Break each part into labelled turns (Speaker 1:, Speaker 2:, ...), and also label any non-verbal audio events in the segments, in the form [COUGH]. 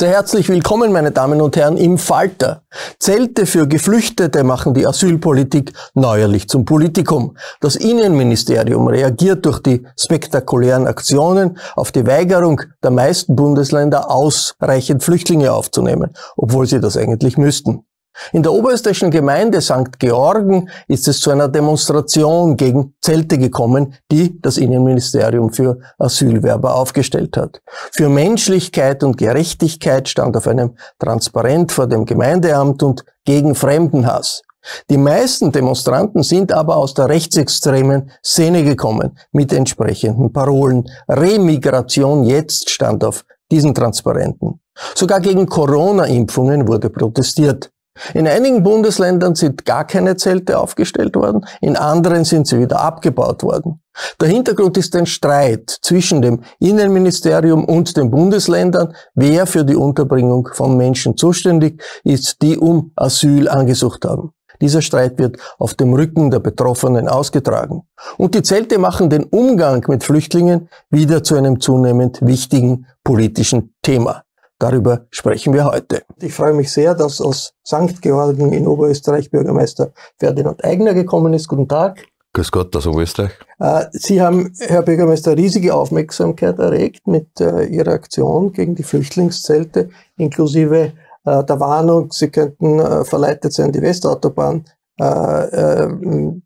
Speaker 1: Sehr herzlich willkommen, meine Damen und Herren, im Falter. Zelte für Geflüchtete machen die Asylpolitik neuerlich zum Politikum. Das Innenministerium reagiert durch die spektakulären Aktionen auf die Weigerung der meisten Bundesländer ausreichend Flüchtlinge aufzunehmen, obwohl sie das eigentlich müssten. In der oberösterreichischen Gemeinde St. Georgen ist es zu einer Demonstration gegen Zelte gekommen, die das Innenministerium für Asylwerber aufgestellt hat. Für Menschlichkeit und Gerechtigkeit stand auf einem Transparent vor dem Gemeindeamt und gegen Fremdenhass. Die meisten Demonstranten sind aber aus der rechtsextremen Szene gekommen mit entsprechenden Parolen. Remigration jetzt stand auf diesen Transparenten. Sogar gegen Corona-Impfungen wurde protestiert. In einigen Bundesländern sind gar keine Zelte aufgestellt worden, in anderen sind sie wieder abgebaut worden. Der Hintergrund ist ein Streit zwischen dem Innenministerium und den Bundesländern, wer für die Unterbringung von Menschen zuständig ist, die um Asyl angesucht haben. Dieser Streit wird auf dem Rücken der Betroffenen ausgetragen. Und die Zelte machen den Umgang mit Flüchtlingen wieder zu einem zunehmend wichtigen politischen Thema. Darüber sprechen wir heute. Ich freue mich sehr, dass aus St. Georgen in Oberösterreich Bürgermeister Ferdinand Eigner gekommen ist. Guten Tag.
Speaker 2: Grüß Gott aus Oberösterreich.
Speaker 1: Äh, Sie haben, Herr Bürgermeister, riesige Aufmerksamkeit erregt mit äh, Ihrer Aktion gegen die Flüchtlingszelte, inklusive äh, der Warnung, Sie könnten verleitet sein, die Westautobahn äh, äh,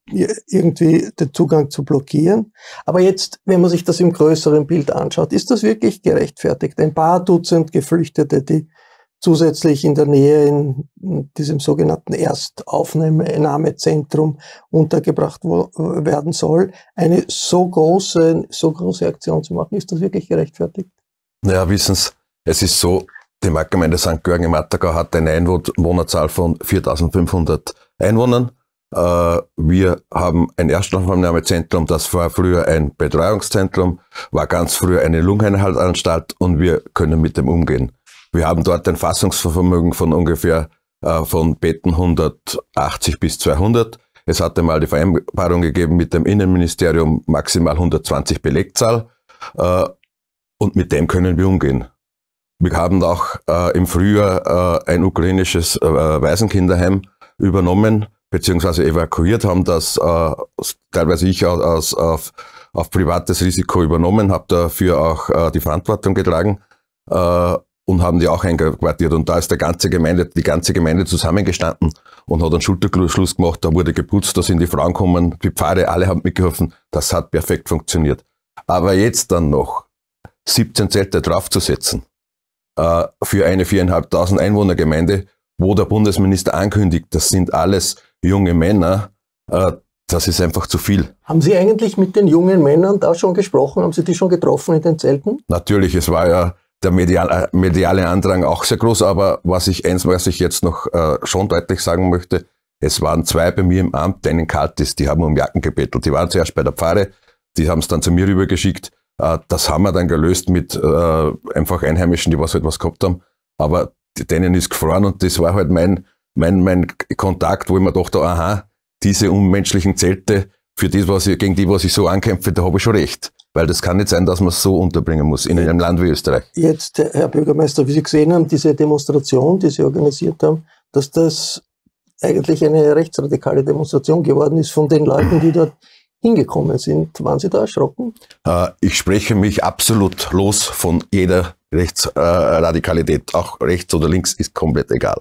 Speaker 1: äh, irgendwie den Zugang zu blockieren. Aber jetzt, wenn man sich das im größeren Bild anschaut, ist das wirklich gerechtfertigt? Ein paar Dutzend Geflüchtete, die zusätzlich in der Nähe in, diesem sogenannten Erstaufnahmezentrum untergebracht werden soll, eine so große, so große Aktion zu machen, ist das wirklich gerechtfertigt?
Speaker 2: Naja, wissen Sie, es ist so, die Marktgemeinde St. Görgen im Attagau hat eine Einwohnerzahl von 4500 Einwohnern. Äh, wir haben ein Erstaufnahmezentrum, das war früher ein Betreuungszentrum, war ganz früher eine Lungenheilanstalt und wir können mit dem umgehen. Wir haben dort ein Fassungsvermögen von ungefähr äh, von Betten 180 bis 200. Es hatte mal die Vereinbarung gegeben mit dem Innenministerium maximal 120 Belegzahl äh, und mit dem können wir umgehen. Wir haben auch äh, im Frühjahr äh, ein ukrainisches äh, Waisenkinderheim übernommen beziehungsweise evakuiert haben, das äh, teilweise ich aus, auf, auf, privates Risiko übernommen, habe dafür auch äh, die Verantwortung getragen äh, und haben die auch einquartiert. Und da ist der ganze Gemeinde, die ganze Gemeinde zusammengestanden und hat einen Schulterschluss gemacht, da wurde geputzt, da sind die Frauen gekommen, die Pfade, alle haben mitgeholfen. Das hat perfekt funktioniert. Aber jetzt dann noch 17 Zelte draufzusetzen, äh, für eine viereinhalbtausend Einwohnergemeinde, wo der Bundesminister ankündigt, das sind alles junge Männer, äh, das ist einfach zu viel.
Speaker 1: Haben Sie eigentlich mit den jungen Männern da schon gesprochen? Haben Sie die schon getroffen in den Zelten?
Speaker 2: Natürlich, es war ja der äh, mediale, Andrang auch sehr groß, aber was ich eins, was ich jetzt noch äh, schon deutlich sagen möchte, es waren zwei bei mir im Amt, einen Kaltis, die haben um Jacken gebettelt. Die waren zuerst bei der Pfarre, die haben es dann zu mir rübergeschickt. Äh, das haben wir dann gelöst mit äh, einfach Einheimischen, die was halt was gehabt haben. Aber denen ist gefroren und das war halt mein, mein, mein Kontakt, wo ich mir dachte, aha, diese unmenschlichen Zelte, für das, was ich, gegen die, was ich so ankämpfe, da habe ich schon recht. Weil das kann nicht sein, dass man es so unterbringen muss in einem Land wie Österreich.
Speaker 1: Jetzt, äh, Herr Bürgermeister, wie Sie gesehen haben, diese Demonstration, die Sie organisiert haben, dass das eigentlich eine rechtsradikale Demonstration geworden ist von den Leuten, die dort hingekommen sind. Waren Sie da erschrocken?
Speaker 2: Äh, ich spreche mich absolut los von jeder Rechtsradikalität. Auch rechts oder links ist komplett egal.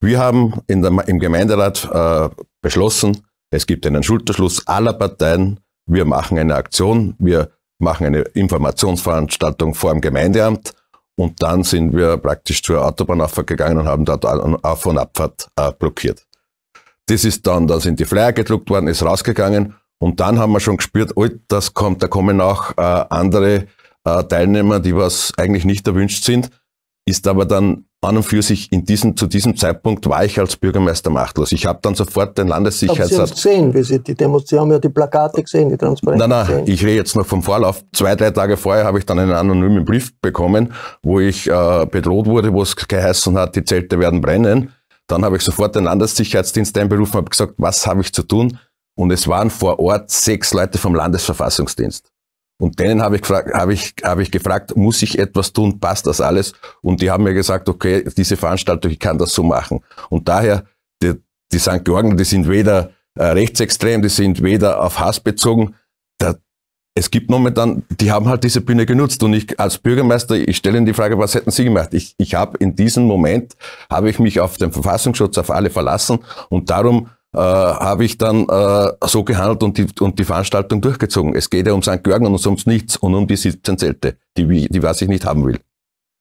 Speaker 2: Wir haben der, im Gemeinderat äh, beschlossen, es gibt einen Schulterschluss aller Parteien. Wir machen eine Aktion, wir machen eine Informationsveranstaltung vor dem Gemeindeamt und dann sind wir praktisch zur Autobahnabfahrt gegangen und haben dort Auf- und Abfahrt äh, blockiert. Das ist dann, da sind die Flyer gedruckt worden, ist rausgegangen und dann haben wir schon gespürt, oh, das kommt, da kommen auch äh, andere äh, Teilnehmer, die was eigentlich nicht erwünscht sind. Ist aber dann an und für sich in diesem, zu diesem Zeitpunkt war ich als Bürgermeister machtlos. Ich habe dann sofort den Landessicherheitsrat. Haben Sie
Speaker 1: gesehen, wie Sie die Demos, Sie haben ja die Plakate gesehen, die Transparenz. Nein, nein, gesehen.
Speaker 2: ich rede jetzt noch vom Vorlauf. Zwei, drei Tage vorher habe ich dann einen anonymen Brief bekommen, wo ich äh, bedroht wurde, wo es geheißen hat, die Zelte werden brennen. Dann habe ich sofort den Landessicherheitsdienst einberufen, habe gesagt, was habe ich zu tun? Und es waren vor Ort sechs Leute vom Landesverfassungsdienst. Und denen habe ich, hab ich, hab ich gefragt, muss ich etwas tun, passt das alles? Und die haben mir gesagt, okay, diese Veranstaltung, ich kann das so machen. Und daher, die, die St. Georgen, die sind weder äh, rechtsextrem, die sind weder auf Hass bezogen. Da, es gibt momentan, die haben halt diese Bühne genutzt. Und ich als Bürgermeister, ich stelle Ihnen die Frage, was hätten Sie gemacht? Ich, ich habe in diesem Moment, habe ich mich auf den Verfassungsschutz, auf alle verlassen und darum äh, habe ich dann äh, so gehandelt und die, und die Veranstaltung durchgezogen. Es geht ja um St. Görgen und sonst nichts und um die 17 Zelte, die, die was ich nicht haben will.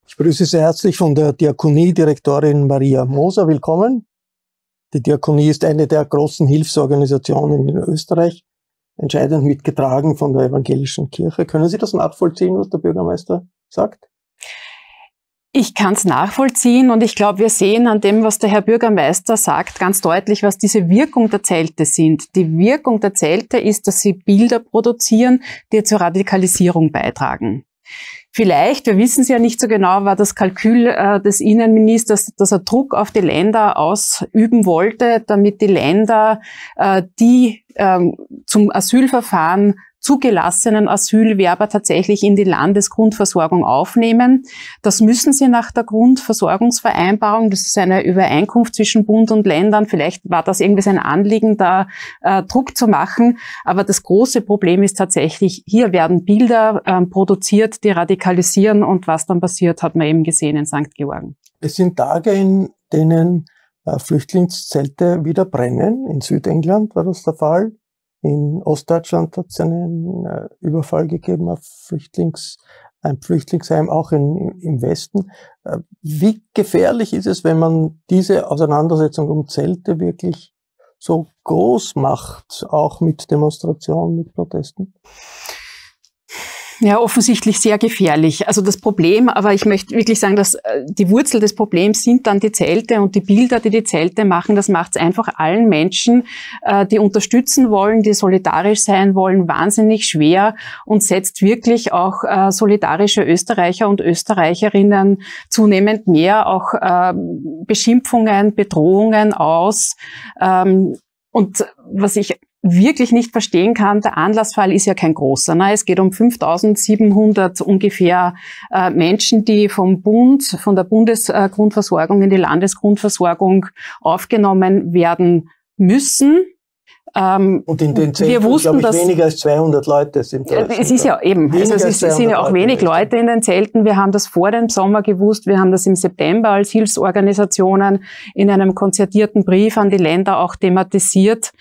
Speaker 1: Ich grüße sehr herzlich von der Diakonie-Direktorin Maria Moser. Willkommen. Die Diakonie ist eine der großen Hilfsorganisationen in Österreich, entscheidend mitgetragen von der evangelischen Kirche. Können Sie das nachvollziehen, was der Bürgermeister
Speaker 3: sagt?
Speaker 4: Ich kann es nachvollziehen und ich glaube, wir sehen an dem, was der Herr Bürgermeister sagt, ganz deutlich, was diese Wirkung der Zelte sind. Die Wirkung der Zelte ist, dass sie Bilder produzieren, die zur Radikalisierung beitragen. Vielleicht, wir wissen es ja nicht so genau, war das Kalkül äh, des Innenministers, dass er Druck auf die Länder ausüben wollte, damit die Länder, äh, die ähm, zum Asylverfahren zugelassenen Asylwerber tatsächlich in die Landesgrundversorgung aufnehmen. Das müssen sie nach der Grundversorgungsvereinbarung. Das ist eine Übereinkunft zwischen Bund und Ländern. Vielleicht war das irgendwie sein Anliegen, da äh, Druck zu machen. Aber das große Problem ist tatsächlich, hier werden Bilder äh, produziert, die radikalisieren. Und was dann passiert, hat man eben gesehen in St. Georgen.
Speaker 1: Es sind Tage, in denen äh, Flüchtlingszelte wieder brennen. In Südengland war das der Fall. In Ostdeutschland hat es einen äh, Überfall gegeben auf Flüchtlings, ein Flüchtlingsheim auch in, im Westen. Äh, wie gefährlich ist es, wenn man diese Auseinandersetzung um Zelte wirklich so groß macht, auch mit Demonstrationen, mit Protesten?
Speaker 4: Ja, offensichtlich sehr gefährlich. Also das Problem, aber ich möchte wirklich sagen, dass äh, die Wurzel des Problems sind dann die Zelte und die Bilder, die die Zelte machen. Das macht es einfach allen Menschen, äh, die unterstützen wollen, die solidarisch sein wollen, wahnsinnig schwer und setzt wirklich auch äh, solidarische Österreicher und Österreicherinnen zunehmend mehr auch ähm, Beschimpfungen, Bedrohungen aus. Ähm, und was ich wirklich nicht verstehen kann, der Anlassfall ist ja kein großer. Ne? Es geht um 5700 ungefähr äh, Menschen, die vom Bund, von der Bundesgrundversorgung in die Landesgrundversorgung aufgenommen werden müssen. Ähm, und in den Zentren, wir wussten, ich, dass, weniger
Speaker 1: als 200 Leute sind da. Es ist ja eben, also es, es sind ja auch Leute wenig
Speaker 4: Leute in den Zelten. Wir haben das vor dem Sommer gewusst, wir haben das im September als Hilfsorganisationen in einem konzertierten Brief an die Länder auch thematisiert.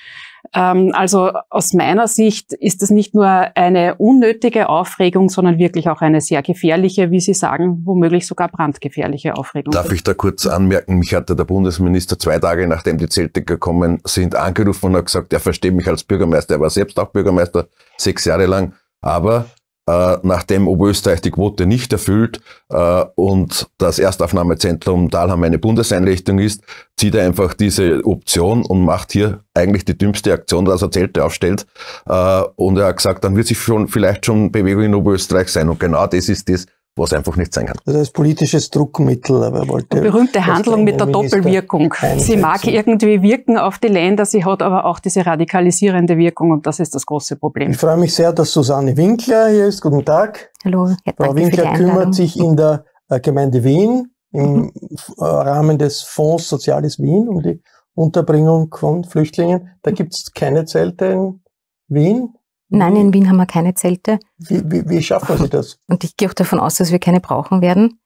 Speaker 4: Ähm, also aus meiner Sicht ist das nicht nur eine unnötige Aufregung, sondern wirklich auch eine sehr gefährliche, wie Sie sagen, womöglich sogar brandgefährliche Aufregung. Darf
Speaker 2: ich da kurz anmerken, mich hatte der Bundesminister zwei Tage nachdem die Zelte gekommen sind angerufen und hat gesagt, er versteht mich als Bürgermeister, er war selbst auch Bürgermeister, sechs Jahre lang, aber äh, nachdem Oberösterreich die Quote nicht erfüllt äh, und das Erstaufnahmezentrum Dahlheim eine Bundeseinrichtung ist, zieht er einfach diese Option und macht hier eigentlich die dümmste Aktion, dass er Zelte aufstellt. Äh, und er hat gesagt, dann wird sich schon vielleicht schon Bewegung in Oberösterreich sein. Und genau das ist das, was einfach nicht sein kann.
Speaker 4: Also als
Speaker 1: politisches Druckmittel, aber er wollte.
Speaker 4: Die berühmte Handlung mit der Doppelwirkung. Sie mag irgendwie wirken auf die Länder, sie hat aber auch diese radikalisierende Wirkung und das ist das große Problem. Ich
Speaker 1: freue mich sehr, dass Susanne Winkler hier ist. Guten Tag. Hallo. Herr Frau Winkler kümmert sich in der äh, Gemeinde Wien im mhm. äh, Rahmen des Fonds Soziales Wien um die Unterbringung von Flüchtlingen. Da gibt es keine Zelte in
Speaker 5: Wien. Nein, in hm. Wien haben wir keine Zelte.
Speaker 1: Wie, wie, wie schaffen Sie das?
Speaker 5: [LAUGHS] Und ich gehe auch davon aus, dass wir keine brauchen werden.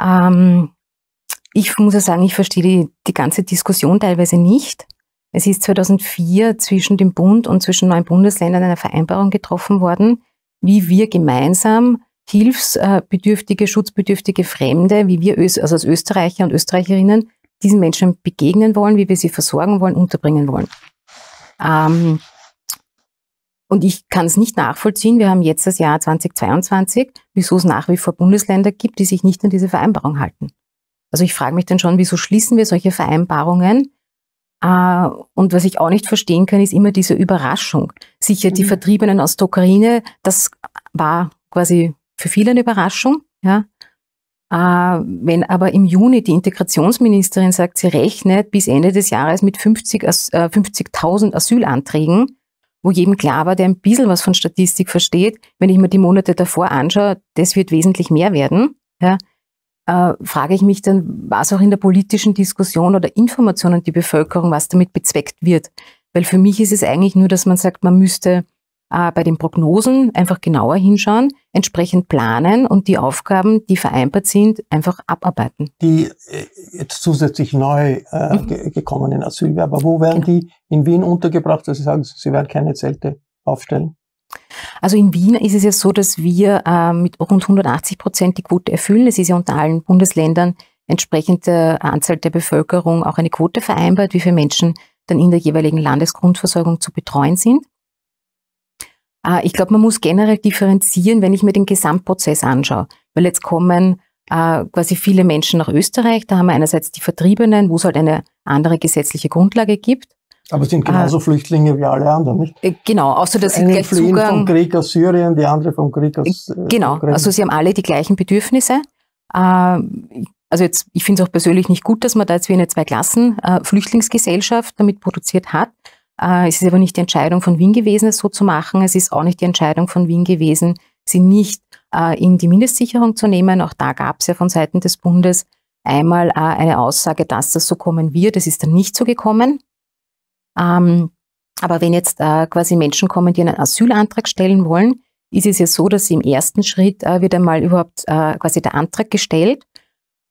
Speaker 5: Ähm, ich muss ja sagen, ich verstehe die, die ganze Diskussion teilweise nicht. Es ist 2004 zwischen dem Bund und zwischen neun Bundesländern eine Vereinbarung getroffen worden, wie wir gemeinsam hilfsbedürftige, schutzbedürftige Fremde, wie wir also als Österreicher und Österreicherinnen diesen Menschen begegnen wollen, wie wir sie versorgen wollen, unterbringen wollen. Ähm, und ich kann es nicht nachvollziehen. Wir haben jetzt das Jahr 2022, wieso es nach wie vor Bundesländer gibt, die sich nicht an diese Vereinbarung halten. Also ich frage mich dann schon, wieso schließen wir solche Vereinbarungen? Äh, und was ich auch nicht verstehen kann, ist immer diese Überraschung. Sicher die mhm. Vertriebenen aus der Ukraine, das war quasi für viele eine Überraschung. Ja. Äh, wenn aber im Juni die Integrationsministerin sagt, sie rechnet bis Ende des Jahres mit 50.000 50 äh, Asylanträgen, wo jedem klar war, der ein bisschen was von Statistik versteht, wenn ich mir die Monate davor anschaue, das wird wesentlich mehr werden, ja, äh, frage ich mich dann, was auch in der politischen Diskussion oder Information an die Bevölkerung, was damit bezweckt wird. Weil für mich ist es eigentlich nur, dass man sagt, man müsste äh, bei den Prognosen einfach genauer hinschauen, entsprechend planen und die Aufgaben, die vereinbart sind, einfach abarbeiten.
Speaker 1: Die äh, jetzt zusätzlich neu äh, mhm. ge gekommenen Asylwerber, wo werden genau. die in Wien untergebracht, dass Sie sagen, Sie werden keine Zelte aufstellen?
Speaker 5: Also in Wien ist es ja so, dass wir äh, mit rund 180 Prozent die Quote erfüllen. Es ist ja unter allen Bundesländern entsprechend der äh, Anzahl der Bevölkerung auch eine Quote vereinbart, wie viele Menschen dann in der jeweiligen Landesgrundversorgung zu betreuen sind. Ah, ich glaube, man muss generell differenzieren, wenn ich mir den Gesamtprozess anschaue. Weil jetzt kommen äh, quasi viele Menschen nach Österreich. Da haben wir einerseits die Vertriebenen, wo es halt eine andere gesetzliche Grundlage gibt.
Speaker 1: Aber es sind genauso ah, Flüchtlinge wie alle anderen, nicht?
Speaker 5: Äh, genau, außer dass sie gleich fliehen Zugang, vom Krieg
Speaker 1: aus Syrien, die andere vom Krieg aus äh, äh Genau, also sie
Speaker 5: haben alle die gleichen Bedürfnisse. Äh, also jetzt, ich finde es auch persönlich nicht gut, dass man da jetzt wie eine Zwei-Klassen-Flüchtlingsgesellschaft damit produziert hat. Äh, es ist aber nicht die Entscheidung von Wien gewesen, es so zu machen. Es ist auch nicht die Entscheidung von Wien gewesen, sie nicht äh, in die Mindestsicherung zu nehmen. Auch da gab es ja von Seiten des Bundes einmal äh, eine Aussage, dass das so kommen wird. Es ist dann nicht so gekommen. Ähm, aber wenn jetzt quasi Menschen kommen, die einen Asylantrag stellen wollen, ist es ja so, dass im ersten Schritt wird einmal überhaupt quasi der Antrag gestellt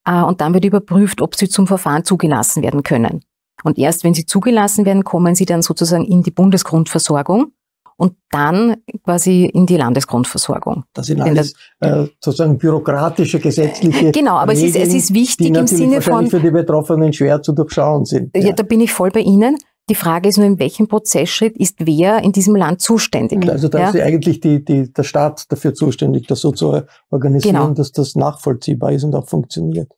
Speaker 5: und dann wird überprüft, ob sie zum Verfahren zugelassen werden können. Und erst wenn sie zugelassen werden, kommen sie dann sozusagen in die Bundesgrundversorgung und dann quasi in die Landesgrundversorgung. Das sind alles äh, sozusagen bürokratische, gesetzliche äh, Genau, aber Regeln, es, ist, es ist wichtig im Sinne von... für die Betroffenen schwer
Speaker 1: zu durchschauen sind.
Speaker 5: Ja, ja, da bin ich voll bei Ihnen. Die Frage ist nur, in welchem Prozessschritt ist wer in diesem Land zuständig? Also da ja? ist
Speaker 1: eigentlich die, die, der Staat dafür zuständig, das so zu organisieren, genau. dass das nachvollziehbar ist und auch funktioniert.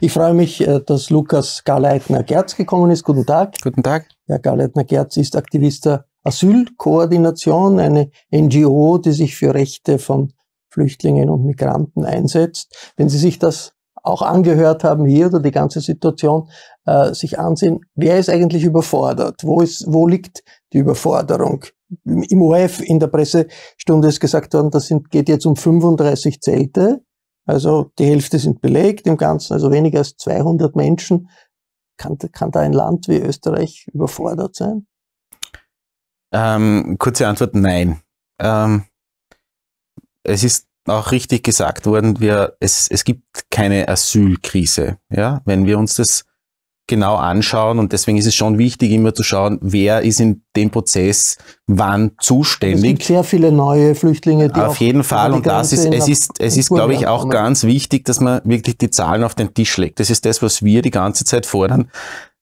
Speaker 1: Ich freue mich, äh, dass Lukas Garleitner-Gerz gekommen ist. Guten Tag. Guten Tag. Herr Garleitner-Gerz ist Aktivist der Asylkoordination, eine NGO, die sich für Rechte von Flüchtlingen und Migranten einsetzt. Wenn Sie sich das auch angehört haben hier oder die ganze Situation äh, sich ansehen, wer ist eigentlich überfordert? Wo, ist, wo liegt die Überforderung? Im OF in der Pressestunde ist gesagt worden, das sind, geht jetzt um 35 Zelte also die Hälfte sind belegt, im Ganzen also weniger als 200 Menschen. Kann, kann da ein Land wie Österreich überfordert sein?
Speaker 6: Ähm, kurze Antwort, nein. Ähm, es ist auch richtig gesagt worden, wir, es, es gibt keine Asylkrise. Ja? Wenn wir uns das genau anschauen und deswegen ist es schon wichtig, immer zu schauen, wer ist in dem Prozess wann zuständig. Es gibt
Speaker 1: sehr viele neue Flüchtlinge, die auf jeden Fall und das ist es ist es ist glaube ich auch
Speaker 6: ganz wichtig, dass man wirklich die Zahlen auf den Tisch legt. Das ist das, was wir die ganze Zeit fordern.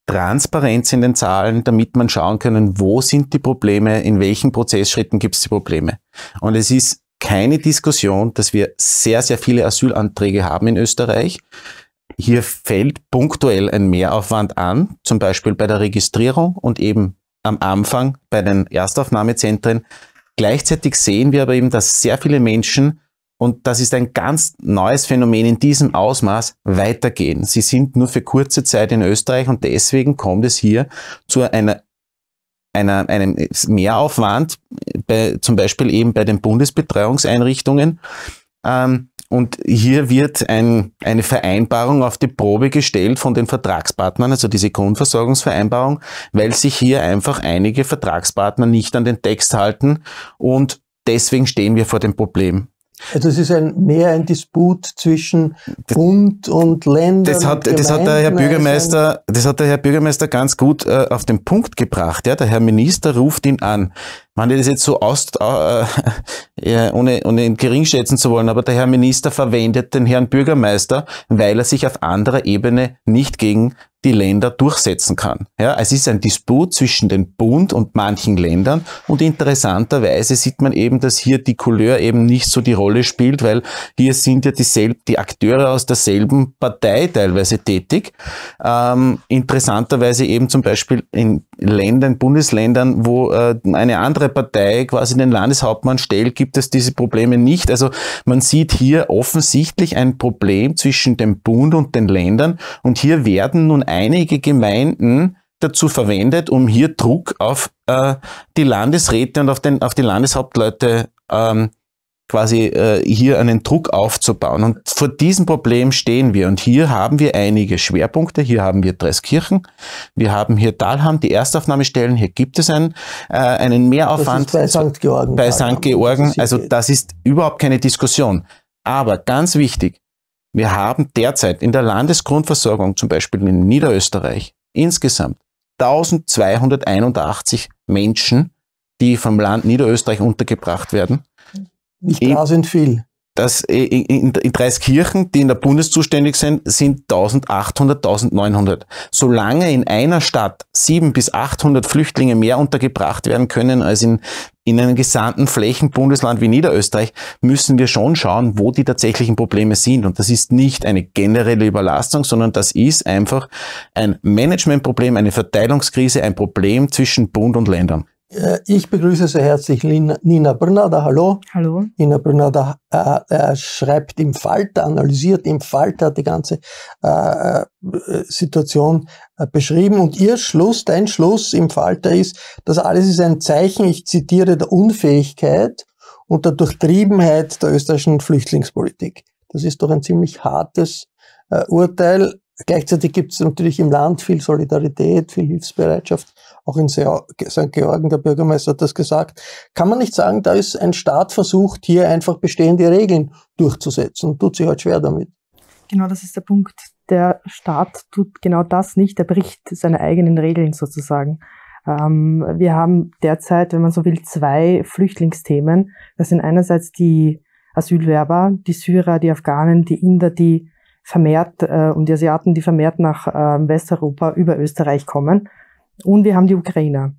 Speaker 6: Transparenz in den Zahlen, damit man schauen können, wo sind die Probleme, in welchen Prozessschritten gibt es die Probleme. Und es ist keine Diskussion, dass wir sehr, sehr viele Asylanträge haben in Österreich. Hier fällt punktuell ein Mehraufwand an, zum Beispiel bei der Registrierung und eben am Anfang bei den Erstaufnahmezentren. Gleichzeitig sehen wir aber eben, dass sehr viele Menschen, und das ist ein ganz neues Phänomen in diesem Ausmaß, weitergehen. Sie sind nur für kurze Zeit in Österreich und deswegen kommt es hier zu einer einer, einem Mehraufwand, bei, zum Beispiel eben bei den Bundesbetreuungseinrichtungen, ähm, und hier wird ein, eine Vereinbarung auf die Probe gestellt von den Vertragspartnern, also diese Grundversorgungsvereinbarung, weil sich hier einfach einige Vertragspartner nicht an den Text halten und deswegen stehen wir vor dem Problem.
Speaker 1: Also es ist ein, mehr ein Disput zwischen Bund und Ländern. Das hat, das hat der Herr Bürgermeister,
Speaker 6: das hat der Herr Bürgermeister ganz gut äh, auf den Punkt gebracht. Ja, der Herr Minister ruft ihn an. Man das jetzt so aus, äh, [LAUGHS] ohne, ohne ihn gering schätzen zu wollen, aber der Herr Minister verwendet den Herrn Bürgermeister, weil er sich auf anderer Ebene nicht gegen die Länder durchsetzen kann. Ja, es ist ein Disput zwischen dem Bund und manchen Ländern und interessanterweise sieht man eben, dass hier die Couleur eben nicht so die Rolle spielt, weil hier sind ja dieselb, die Akteure aus derselben Partei teilweise tätig. Ähm, interessanterweise eben zum Beispiel in Ländern, Bundesländern, wo äh, eine andere Partei quasi den Landeshauptmann stellt, gibt es diese Probleme nicht. Also man sieht hier offensichtlich ein Problem zwischen dem Bund und den Ländern und hier werden nun einige Gemeinden dazu verwendet, um hier Druck auf äh, die Landesräte und auf, den, auf die Landeshauptleute ähm, quasi äh, hier einen Druck aufzubauen. Und vor diesem Problem stehen wir. Und hier haben wir einige Schwerpunkte. Hier haben wir Dreskirchen, wir haben hier Dalham, die Erstaufnahmestellen. Hier gibt es einen, äh, einen Mehraufwand. bei
Speaker 1: St. Georgen. Bei St.
Speaker 6: Georgen. Also das ist überhaupt keine Diskussion. Aber ganz wichtig, wir haben derzeit in der Landesgrundversorgung, zum Beispiel in Niederösterreich, insgesamt 1281 Menschen, die vom Land Niederösterreich untergebracht werden. Nicht in, da sind viel. Das, in, in, in Dreiskirchen, die in der Bundes sind, sind 1800, 1900. Solange in einer Stadt 700 bis 800 Flüchtlinge mehr untergebracht werden können als in, in einem gesamten Flächenbundesland wie Niederösterreich, müssen wir schon schauen, wo die tatsächlichen Probleme sind. Und das ist nicht eine generelle Überlastung, sondern das ist einfach ein Managementproblem, eine Verteilungskrise, ein Problem zwischen Bund und Ländern.
Speaker 1: Äh, ich begrüße sehr herzlich Nina Brunada. Hallo. Hallo. Nina Brunada äh, äh, schreibt im Falter, analysiert im Falter die ganze äh, äh Situation äh, beschrieben. Und ihr Schluss, dein Schluss im Falter ist, das alles ist ein Zeichen, ich zitiere, der Unfähigkeit und der Durchtriebenheit der österreichischen Flüchtlingspolitik. Das ist doch ein ziemlich hartes Urteil. Gleichzeitig gibt es natürlich im Land viel Solidarität, viel Hilfsbereitschaft. Auch in St. Georgen, der Bürgermeister hat das gesagt. Kann man nicht sagen, da ist ein Staat versucht, hier einfach bestehende Regeln durchzusetzen und tut sich halt schwer damit.
Speaker 3: Genau, das ist der Punkt. Der Staat tut genau das nicht. Er bricht seine eigenen Regeln sozusagen. Ähm, wir haben derzeit, wenn man so will, zwei Flüchtlingsthemen. Das sind einerseits die Asylwerber, die Syrer, die Afghanen, die Inder, die vermehrt, äh, um die Asiaten, die vermehrt nach äh, Westeuropa über Österreich kommen. Und wir haben die Ukrainer.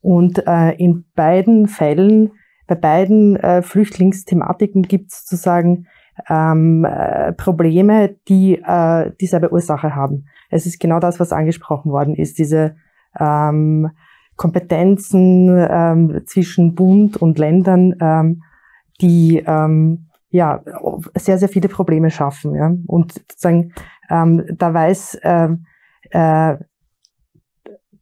Speaker 3: Und äh, in beiden Fällen, bei beiden äh, Flüchtlingsthematiken gibt es sozusagen ähm, äh, Probleme, die äh, dieselbe Ursache haben. Es ist genau das, was angesprochen worden ist, diese ähm, Kompetenzen ähm, zwischen Bund und Ländern, ähm, die ähm, ja, sehr, sehr viele Probleme schaffen. Ja? Und sozusagen, ähm, da weiß, äh, äh,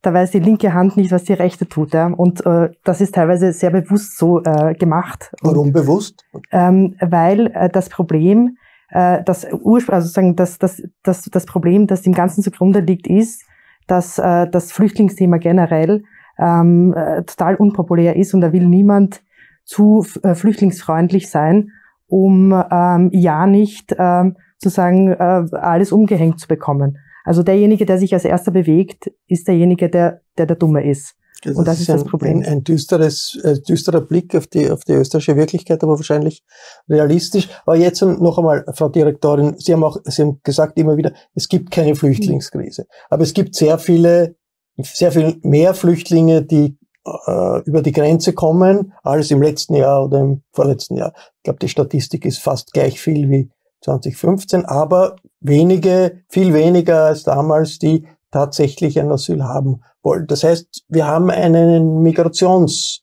Speaker 3: da weiß die linke Hand nicht, was die rechte tut. Ja? Und äh, das ist teilweise sehr bewusst so äh, gemacht.
Speaker 1: Warum und, bewusst?
Speaker 3: Ähm, weil äh, das Problem, äh, das, Urspr also sozusagen das, das, das, das Problem, das dem Ganzen zugrunde liegt, ist, dass äh, das Flüchtlingsthema generell ähm, äh, total unpopulär ist und da will niemand zu äh, flüchtlingsfreundlich sein um ähm, ja nicht ähm, sozusagen äh, alles umgehängt zu bekommen. Also derjenige, der sich als erster bewegt, ist derjenige, der der, der Dumme ist. das und das ist, ist ein, das Problem. Ein, ein
Speaker 1: düsteres, äh, düsterer Blick auf die, auf die österreichische Wirklichkeit, aber wahrscheinlich realistisch. Aber jetzt noch einmal, Frau Direktorin, Sie haben auch, Sie haben gesagt immer wieder, es gibt keine Flüchtlingskrise. Aber es gibt sehr viele, sehr viel mehr Flüchtlinge, die äh, über die Grenze kommen, als im letzten Jahr oder im vorletzten Jahr. Ich glaube, die Statistik ist fast gleich viel wie 2015, aber wenige, viel weniger als damals, die tatsächlich ein Asyl haben wollen. Das heißt, wir haben einen Migrations-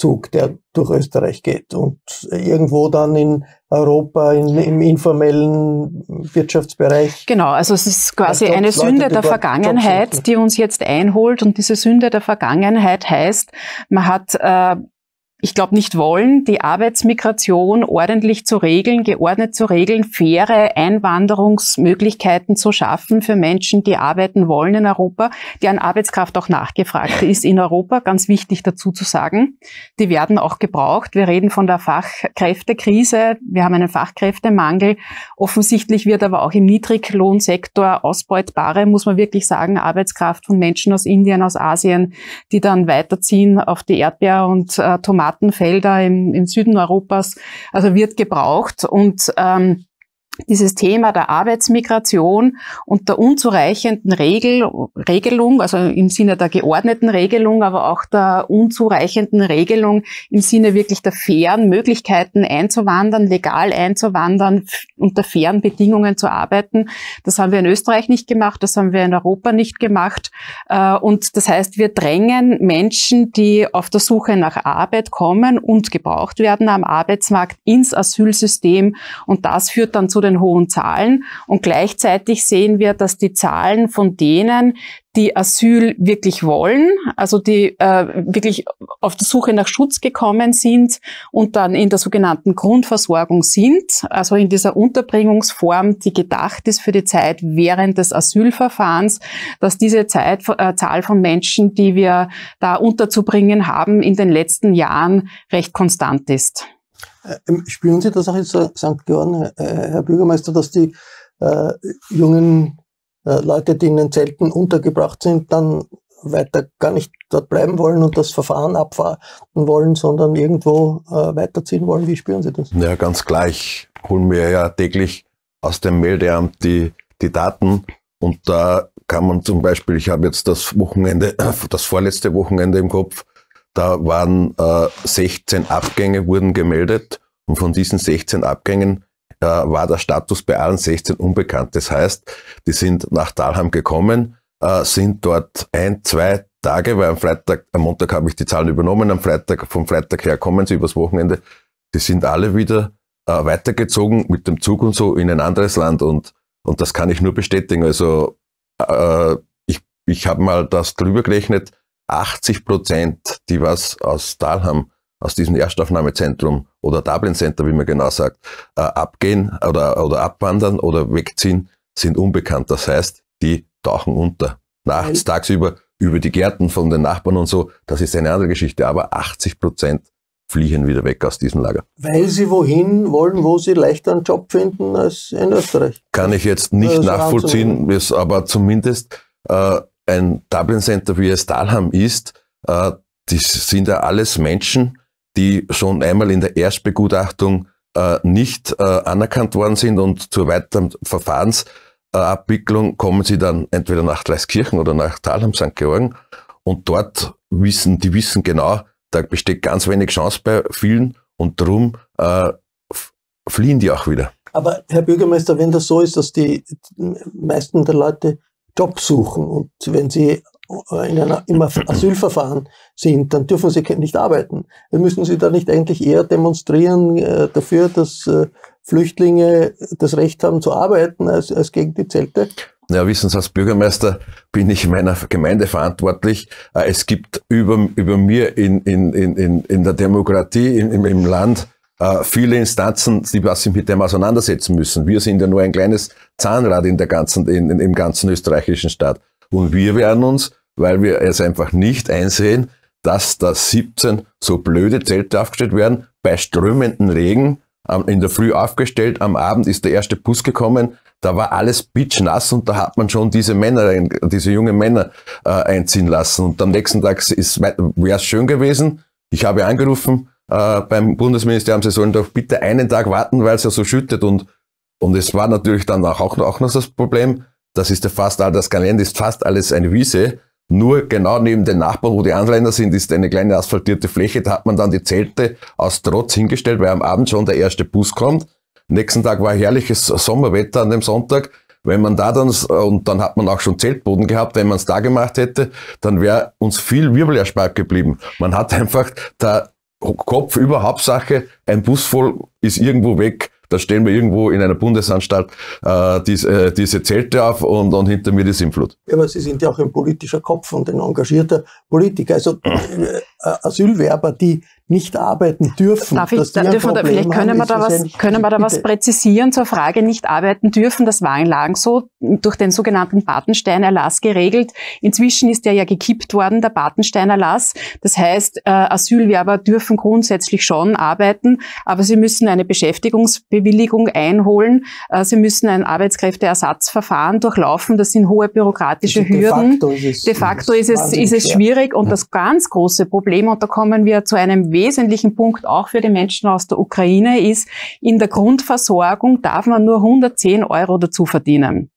Speaker 1: Zug, der durch Österreich geht und irgendwo dann in Europa in, im informellen Wirtschaftsbereich.
Speaker 4: Genau, also es ist quasi Jobs, also eine Sünde Leute, der Vergangenheit, die uns jetzt einholt und diese Sünde der Vergangenheit heißt, man hat äh, ich glaube, nicht wollen, die Arbeitsmigration ordentlich zu regeln, geordnet zu regeln, faire Einwanderungsmöglichkeiten zu schaffen für Menschen, die arbeiten wollen in Europa, deren Arbeitskraft auch nachgefragt ist in Europa, ganz wichtig dazu zu sagen. Die werden auch gebraucht. Wir reden von der Fachkräftekrise. Wir haben einen Fachkräftemangel. Offensichtlich wird aber auch im Niedriglohnsektor ausbeutbare, muss man wirklich sagen, Arbeitskraft von Menschen aus Indien, aus Asien, die dann weiterziehen auf die Erdbeer und äh, Tomaten Datenfelder im, im Süden Europas, also wird gebraucht und ähm, dieses Thema der Arbeitsmigration und der unzureichenden Regel, Regelung, also im Sinne der geordneten Regelung, aber auch der unzureichenden Regelung im Sinne wirklich der fairen Möglichkeiten einzuwandern, legal einzuwandern, unter fairen Bedingungen zu arbeiten. Das haben wir in Österreich nicht gemacht, das haben wir in Europa nicht gemacht. Äh, und das heißt, wir drängen Menschen, die auf der Suche nach Arbeit kommen und gebraucht werden am Arbeitsmarkt ins Asylsystem. Und das führt dann zu den den hohen Zahlen. Und gleichzeitig sehen wir, dass die Zahlen von denen, die Asyl wirklich wollen, also die äh, wirklich auf der Suche nach Schutz gekommen sind und dann in der sogenannten Grundversorgung sind, also in dieser Unterbringungsform, die gedacht ist für die Zeit während des Asylverfahrens, dass diese Zeit, äh, Zahl von Menschen, die wir da unterzubringen haben, in den letzten Jahren recht konstant ist.
Speaker 1: Äh, spüren Sie das auch in St. Georgen, äh, Herr Bürgermeister, dass die äh, jungen äh, Leute, die in den Zelten untergebracht sind, dann weiter gar nicht dort bleiben wollen und das Verfahren abwarten wollen, sondern irgendwo äh, weiterziehen wollen? Wie spüren Sie das?
Speaker 2: Ja, ganz gleich. Holen wir ja täglich aus dem Meldeamt die, die Daten und da kann man zum Beispiel, ich habe jetzt das Wochenende, [CLEARS THROAT] das vorletzte Wochenende im Kopf, da waren äh, 16 Abgänge wurden gemeldet und von diesen 16 Abgängen äh, war der Status bei allen 16 unbekannt. Das heißt, die sind nach Dalham gekommen, äh, sind dort ein, zwei Tage, weil am Freitag, am Montag habe ich die Zahlen übernommen, am Freitag, vom Freitag her kommen sie übers Wochenende, die sind alle wieder äh, weitergezogen mit dem Zug und so in ein anderes Land und, und das kann ich nur bestätigen. Also äh, ich, ich habe mal das drüber gerechnet, 80 Prozent, die was aus Dahlham, aus diesem Erstaufnahmezentrum oder Dublin Center, wie man genau sagt, äh, abgehen oder, oder abwandern oder wegziehen, sind unbekannt. Das heißt, die tauchen unter. Nachts, tagsüber, über die Gärten von den Nachbarn und so. Das ist eine andere Geschichte. Aber 80 Prozent fliehen wieder weg aus diesem Lager.
Speaker 1: Weil sie wohin wollen, wo sie leichter einen Job finden als in Österreich.
Speaker 2: Kann ich jetzt nicht also nachvollziehen, aber zumindest äh, ein Dublin Center wie es Dalham ist, äh, die sind ja alles Menschen, die schon einmal in der Erstbegutachtung äh, nicht äh, anerkannt worden sind und zur weiteren Verfahrensabwicklung kommen sie dann entweder nach Dreiskirchen oder nach Talheim St. Georgen und dort wissen, die wissen genau, da besteht ganz wenig Chance bei vielen und darum äh, fliehen die auch wieder.
Speaker 1: Aber Herr Bürgermeister, wenn das so ist, dass die meisten der Leute Job suchen. Und wenn sie in einem [CLEARS THROAT] Asylverfahren sind, dann dürfen sie nicht arbeiten. Dann müssen sie da nicht eigentlich eher demonstrieren äh, dafür, dass äh, Flüchtlinge das Recht haben zu arbeiten, als, als gegen die Zelte?
Speaker 2: Ja, wissen Sie, als Bürgermeister bin ich meiner Gemeinde verantwortlich. Äh, es gibt über, über mir in, in, in, in der Demokratie, in, im, im Land, äh, viele Instanzen, die was sich mit dem auseinandersetzen müssen. Wir sind ja nur ein kleines Zahnrad in der ganzen, in, in, im ganzen österreichischen Staat. Und wir werden uns, weil wir es einfach nicht einsehen, dass da 17 so blöde Zelte aufgestellt werden, bei strömenden Regen, in der Früh aufgestellt, am Abend ist der erste Bus gekommen, da war alles nass und da hat man schon diese Männer, diese jungen Männer äh, einziehen lassen. Und am nächsten Tag wäre es schön gewesen, ich habe angerufen, äh, beim Bundesministerium, sie sollen doch bitte einen Tag warten, weil es ja so schüttet. Und, und es war natürlich dann auch, auch noch das Problem, das ist ja fast, all das Gelände ist fast alles eine Wiese. Nur genau neben den Nachbarn, wo die Anländer sind, ist eine kleine asphaltierte Fläche. Da hat man dann die Zelte aus Trotz hingestellt, weil am Abend schon der erste Bus kommt. Nächsten Tag war herrliches Sommerwetter an dem Sonntag. Wenn man da dann, und dann hat man auch schon Zeltboden gehabt, wenn man es da gemacht hätte, dann wäre uns viel Wirbel erspart geblieben. Man hat [LAUGHS] einfach da Kopf über Hauptsache, ein Bus voll ist irgendwo weg. Da stellen wir irgendwo in einer Bundesanstalt äh, dies, äh, diese Zelte auf und, und hinter mir die Sinnflut.
Speaker 1: Ja, aber Sie sind ja auch ein politischer Kopf und ein engagierter Politiker. Also äh, äh Asylwerber, die, nicht arbeiten dürfen. Darf ich, da, dürfen da, vielleicht können wir da was, können wir da was
Speaker 4: präzisieren zur Frage nicht arbeiten dürfen. Das war in Lagen so durch den sogenannten Batensteinerlass geregelt. Inzwischen ist der ja gekippt worden, der Batensteinerlass. Das heißt, äh, Asylwerber dürfen grundsätzlich schon arbeiten, aber sie müssen eine Beschäftigungsbewilligung einholen. Äh, sie müssen ein Arbeitskräfteersatzverfahren durchlaufen. Das sind hohe bürokratische also Hürden. De facto ist es, de facto ist es, ist es schwierig. Und das ganz große Problem, und da kommen wir zu einem wesentlichen Punkt auch für die Menschen aus der Ukraine ist, in der Grundversorgung darf man nur 110 Euro dazu verdienen.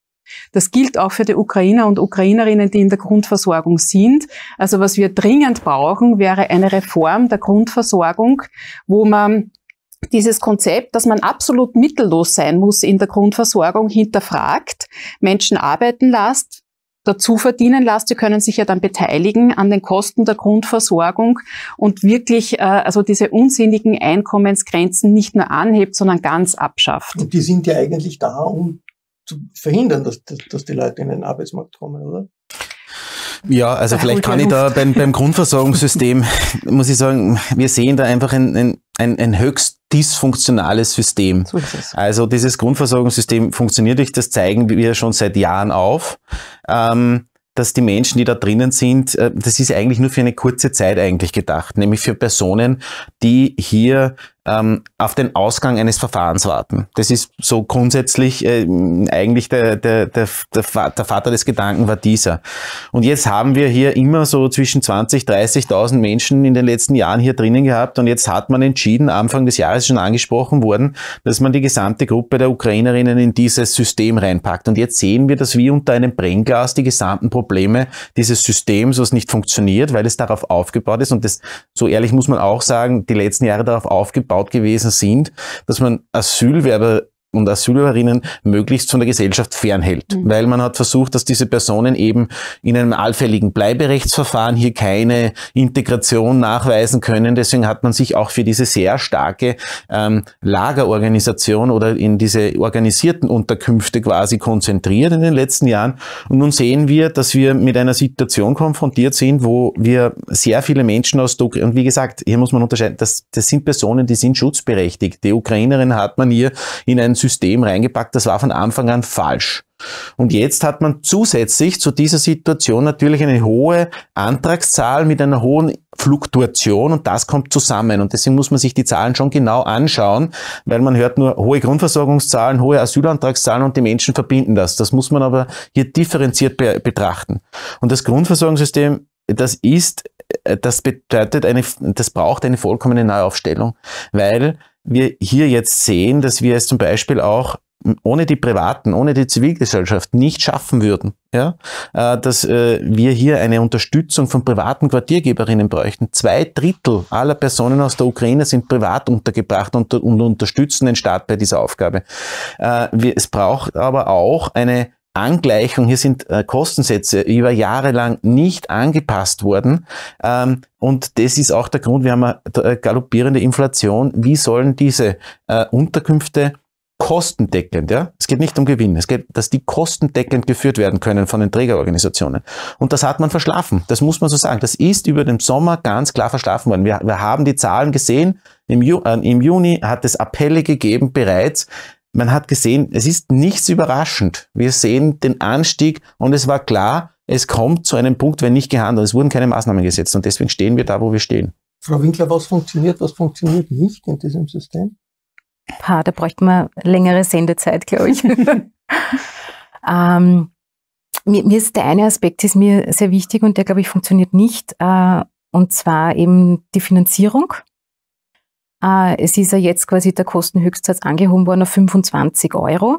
Speaker 4: Das gilt auch für die Ukrainer und Ukrainerinnen, die in der Grundversorgung sind. Also was wir dringend brauchen, wäre eine Reform der Grundversorgung, wo man dieses Konzept, dass man absolut mittellos sein muss in der Grundversorgung, hinterfragt, Menschen arbeiten lässt, dazu verdienen lässt. Sie können sich ja dann beteiligen an den Kosten der Grundversorgung und wirklich äh, also diese unsinnigen Einkommensgrenzen nicht nur anhebt, sondern ganz abschafft.
Speaker 1: Und die sind ja eigentlich da, um zu verhindern, dass, dass, dass die Leute in den Arbeitsmarkt kommen, oder?
Speaker 6: Ja, also vielleicht kann ich da beim, beim Grundversorgungssystem, [LAUGHS] muss ich sagen, wir sehen da einfach ein, ein, ein, ein höchst dysfunktionales System. So also dieses Grundversorgungssystem funktioniert nicht, das zeigen wir schon seit Jahren auf. Ähm, dass die Menschen, die da drinnen sind, äh, das ist eigentlich nur für eine kurze Zeit eigentlich gedacht, nämlich für Personen, die hier ähm, auf den Ausgang eines Verfahrens warten. Das ist so grundsätzlich äh, eigentlich der, der, der, der, Vater des Gedanken war dieser. Und jetzt haben wir hier immer so zwischen 20, 30.000 Menschen in den letzten Jahren hier drinnen gehabt und jetzt hat man entschieden, Anfang des Jahres schon angesprochen worden, dass man die gesamte Gruppe der Ukrainerinnen in dieses System reinpackt. Und jetzt sehen wir, dass wie unter einem Brennglas die gesamten Probleme dieses Systems, was nicht funktioniert, weil es darauf aufgebaut ist und das, so ehrlich muss man auch sagen, die letzten Jahre darauf aufgebaut gebaut gewesen sind, dass man Asylwerber und Asylhörerinnen möglichst von der Gesellschaft fernhält. Mhm. Weil man hat versucht, dass diese Personen eben in einem allfälligen Bleiberechtsverfahren hier keine Integration nachweisen können. Deswegen hat man sich auch für diese sehr starke ähm, Lagerorganisation oder in diese organisierten Unterkünfte quasi konzentriert in den letzten Jahren. Und nun sehen wir, dass wir mit einer Situation konfrontiert sind, wo wir sehr viele Menschen aus der Ukraine, und wie gesagt, hier muss man unterscheiden, das, das sind Personen, die sind schutzberechtigt. Die Ukrainerin hat man hier in ein System reingepackt. Das war von Anfang an falsch. Und jetzt hat man zusätzlich zu dieser Situation natürlich eine hohe Antragszahl mit einer hohen Fluktuation und das kommt zusammen. Und deswegen muss man sich die Zahlen schon genau anschauen, weil man hört nur hohe Grundversorgungszahlen, hohe Asylantragszahlen und die Menschen verbinden das. Das muss man aber hier differenziert be betrachten. Und das Grundversorgungssystem, das ist äh, das bedeutet eine, das braucht eine vollkommene Neuaufstellung, weil wir hier jetzt sehen, dass wir es zum Beispiel auch ohne die Privaten, ohne die Zivilgesellschaft nicht schaffen würden, ja, äh, dass äh, wir hier eine Unterstützung von privaten Quartiergeberinnen bräuchten. Zwei Drittel aller Personen aus der Ukraine sind privat untergebracht und, und unterstützen den Staat bei dieser Aufgabe. Äh, es braucht aber auch eine Angleichung, hier sind äh, Kostensätze über Jahre lang nicht angepasst worden. Ähm, und das ist auch der Grund, wir haben eine äh, galoppierende Inflation. Wie sollen diese äh, Unterkünfte kostendeckend, ja? Es geht nicht um Gewinn, es geht, dass die kostendeckend geführt werden können von den Trägerorganisationen. Und das hat man verschlafen, das muss man so sagen. Das ist über den Sommer ganz klar verschlafen worden. Wir, wir haben die Zahlen gesehen, im, Ju äh, im Juni hat es Appelle gegeben bereits, man hat gesehen, es ist nichts überraschend. Wir sehen den Anstieg und es war klar, es kommt zu einem Punkt, wenn nicht gehandelt. Es wurden keine Maßnahmen gesetzt und deswegen stehen wir da, wo wir stehen.
Speaker 5: Frau Winkler, was funktioniert, was funktioniert nicht in diesem System? Pa, da bräuchte man längere Sendezeit, glaube ich. [LAUGHS] ähm, mir, mir, ist der eine Aspekt ist mir sehr wichtig und der, glaube ich, funktioniert nicht. Äh, und zwar eben die Finanzierung. Äh, es ist ja jetzt quasi der Kostenhöchstsatz angehoben worden auf 25 Euro.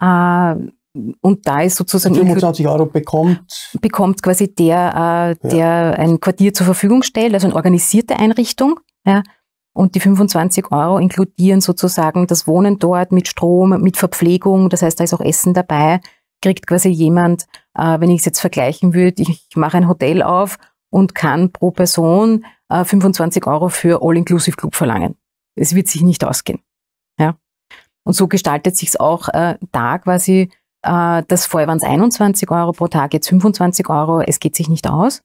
Speaker 5: Äh, und da ist sozusagen. 25
Speaker 1: Euro bekommt.
Speaker 5: Bekommt quasi der, äh, der ja. ein Quartier zur Verfügung stellt, also eine organisierte Einrichtung. Ja. Und die 25 Euro inkludieren sozusagen das Wohnen dort mit Strom, mit Verpflegung, das heißt, da ist auch Essen dabei. Kriegt quasi jemand, wenn ich es jetzt vergleichen würde, ich mache ein Hotel auf und kann pro Person äh, 25 Euro für All-Inclusive Club verlangen. Es wird sich nicht ausgehen. Ja? Und so gestaltet sich es auch äh, da quasi, äh, das vorher waren es 21 Euro pro Tag, jetzt 25 Euro, es geht sich nicht aus.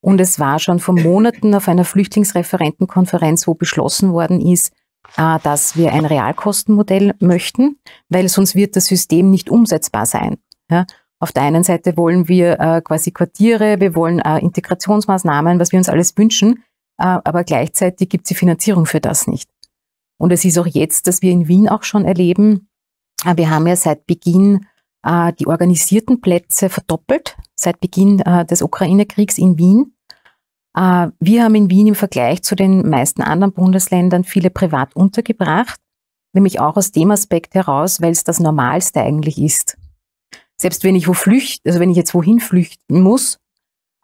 Speaker 5: Und es war schon vor Monaten auf einer Flüchtlingsreferentenkonferenz, wo beschlossen worden ist, äh, dass wir ein Realkostenmodell möchten, weil sonst wird das System nicht umsetzbar sein. Ja? Auf der einen Seite wollen wir äh, quasi Quartiere, wir wollen äh, Integrationsmaßnahmen, was wir uns alles wünschen, äh, aber gleichzeitig gibt es die Finanzierung für das nicht. Und es ist auch jetzt, dass wir in Wien auch schon erleben, äh, wir haben ja seit Beginn äh, die organisierten Plätze verdoppelt, seit Beginn äh, des Ukraine-Kriegs in Wien. Wir haben in Wien im Vergleich zu den meisten anderen Bundesländern viele privat untergebracht, nämlich auch aus dem Aspekt heraus, weil es das Normalste eigentlich ist selbst wenn ich wo flücht, also wenn ich jetzt wohin flüchten muss,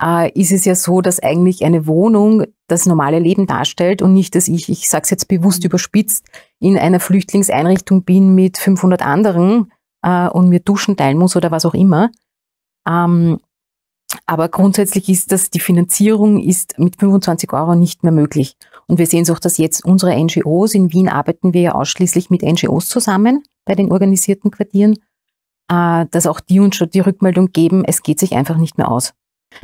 Speaker 5: äh, ist es ja so, dass eigentlich eine Wohnung das normale Leben darstellt und nicht, dass ich, ich sage es jetzt bewusst überspitzt, in einer Flüchtlingseinrichtung bin mit 500 anderen äh, und mir Duschen teilen muss oder was auch immer. Ähm, aber grundsätzlich ist das, die Finanzierung ist mit 25 Euro nicht mehr möglich. Und wir sehen es auch, dass jetzt unsere NGOs, in Wien arbeiten wir ja ausschließlich mit NGOs zusammen bei den organisierten Quartieren, äh, dass auch die uns schon die Rückmeldung geben, es geht sich einfach nicht mehr aus.